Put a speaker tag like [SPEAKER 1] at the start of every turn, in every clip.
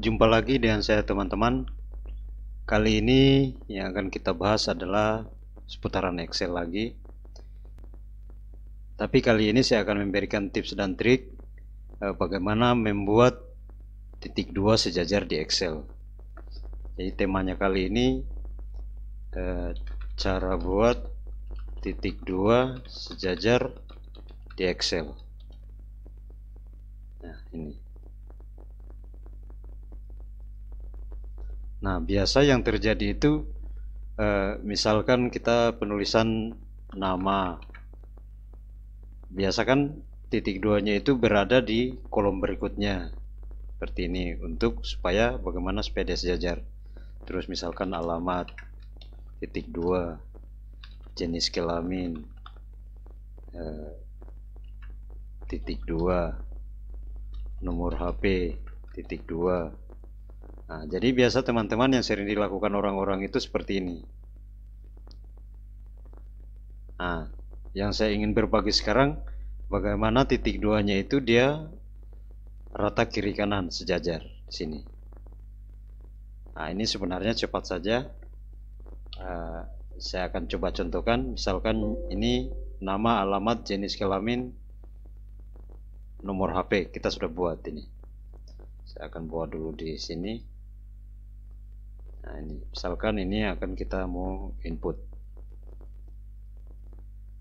[SPEAKER 1] Jumpa lagi dengan saya teman-teman Kali ini yang akan kita bahas adalah seputaran Excel lagi Tapi kali ini saya akan memberikan tips dan trik eh, Bagaimana membuat titik dua sejajar di Excel Jadi temanya kali ini eh, Cara buat titik dua sejajar di Excel Nah ini Nah, biasa yang terjadi itu eh, misalkan kita penulisan nama. biasakan titik duanya itu berada di kolom berikutnya. Seperti ini untuk supaya bagaimana sepeda sejajar. Terus misalkan alamat titik dua jenis kelamin eh, titik dua nomor HP titik dua Nah, jadi biasa teman-teman yang sering dilakukan orang-orang itu seperti ini. Nah, yang saya ingin berbagi sekarang bagaimana titik duanya itu dia rata kiri kanan sejajar di sini. Nah, ini sebenarnya cepat saja. Uh, saya akan coba contohkan, misalkan ini nama, alamat, jenis kelamin, nomor HP kita sudah buat ini. Saya akan buat dulu di sini. Nah, ini, misalkan ini akan kita mau input.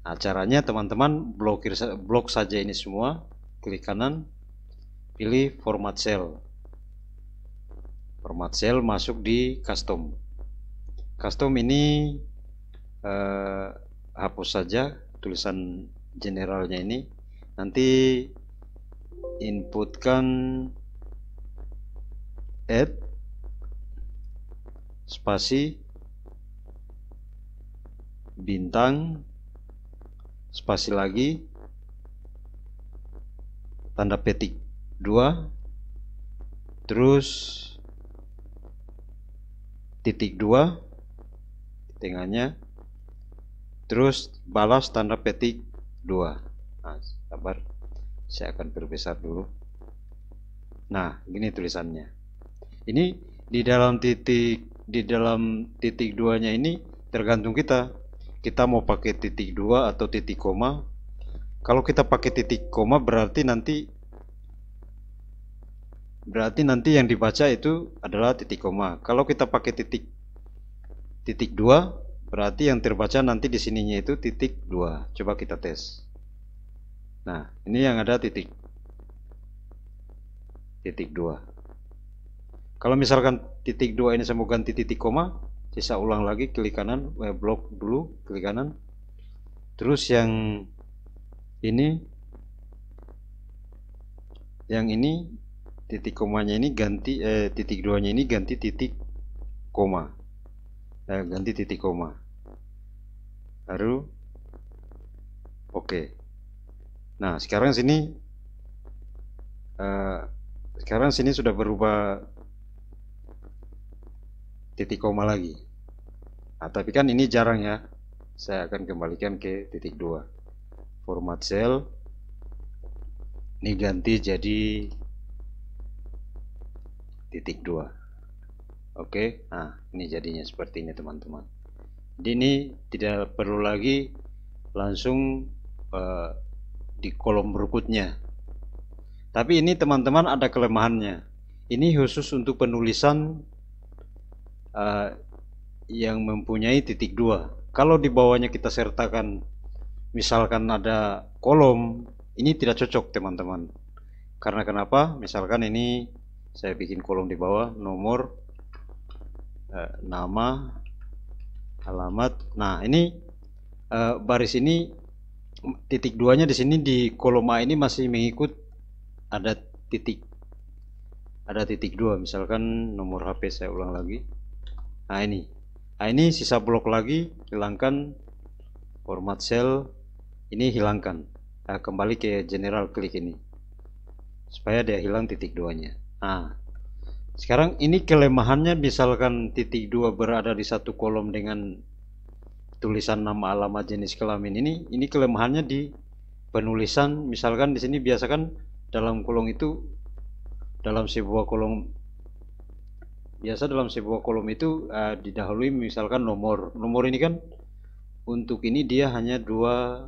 [SPEAKER 1] Nah, caranya teman-teman blokir blok saja ini semua, klik kanan, pilih format cell. Format cell masuk di custom. Custom ini eh, hapus saja tulisan generalnya ini. Nanti inputkan add spasi bintang spasi lagi tanda petik dua terus titik dua tengahnya terus balas tanda petik dua nah, sabar saya akan berbesar dulu nah gini tulisannya ini di dalam titik di dalam titik duanya ini tergantung kita kita mau pakai titik dua atau titik koma kalau kita pakai titik koma berarti nanti berarti nanti yang dibaca itu adalah titik koma kalau kita pakai titik titik dua berarti yang terbaca nanti di sininya itu titik dua coba kita tes nah ini yang ada titik titik dua kalau misalkan titik dua ini saya mau ganti titik koma, sisa ulang lagi klik kanan, eh, blok dulu klik kanan. Terus yang ini, yang ini titik komanya ini ganti eh, titik duanya ini ganti titik koma, eh, ganti titik koma. Baru oke. Okay. Nah sekarang sini, eh, sekarang sini sudah berubah titik koma lagi. Nah, tapi kan ini jarang ya. Saya akan kembalikan ke titik 2. Format cell ini ganti jadi titik 2. Oke. Nah, ini jadinya seperti ini teman-teman. Jadi ini tidak perlu lagi langsung uh, di kolom berikutnya. Tapi ini teman-teman ada kelemahannya. Ini khusus untuk penulisan uh, yang mempunyai titik dua. Kalau di bawahnya kita sertakan misalkan ada kolom, ini tidak cocok teman-teman. Karena kenapa? Misalkan ini saya bikin kolom di bawah nomor uh, nama alamat. Nah, ini uh, baris ini titik duanya di sini di kolom A ini masih mengikut ada titik ada titik dua misalkan nomor HP saya ulang lagi nah ini nah ini sisa blok lagi hilangkan format cell ini hilangkan nah, kembali ke general klik ini supaya dia hilang titik duanya nah sekarang ini kelemahannya misalkan titik dua berada di satu kolom dengan tulisan nama alamat jenis kelamin ini ini kelemahannya di penulisan misalkan di sini biasakan dalam kolom itu dalam sebuah kolom biasa dalam sebuah kolom itu uh, didahului misalkan nomor nomor ini kan untuk ini dia hanya dua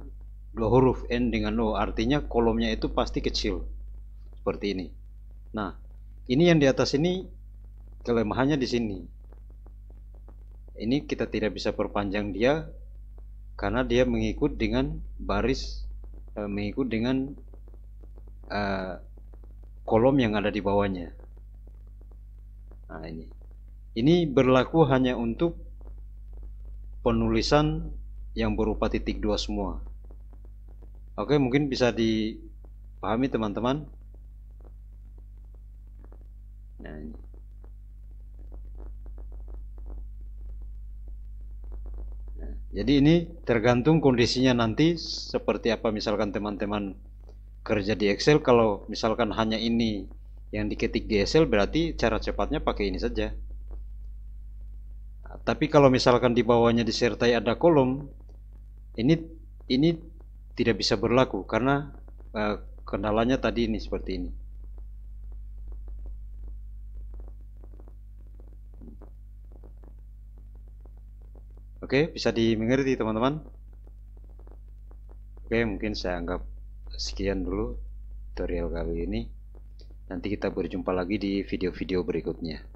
[SPEAKER 1] dua huruf n dengan o artinya kolomnya itu pasti kecil seperti ini nah ini yang di atas ini kelemahannya di sini ini kita tidak bisa perpanjang dia karena dia mengikut dengan baris eh, mengikut dengan uh, kolom yang ada di bawahnya Nah, ini. Ini berlaku hanya untuk penulisan yang berupa titik dua semua. Oke, mungkin bisa dipahami teman-teman. Nah, ini. Nah, jadi ini tergantung kondisinya nanti seperti apa misalkan teman-teman kerja di Excel kalau misalkan hanya ini yang diketik DSL berarti cara cepatnya pakai ini saja tapi kalau misalkan di bawahnya disertai ada kolom ini ini tidak bisa berlaku karena eh, kendalanya tadi ini seperti ini Oke, bisa dimengerti teman-teman. Oke, mungkin saya anggap sekian dulu tutorial kali ini. Nanti kita berjumpa lagi di video-video berikutnya.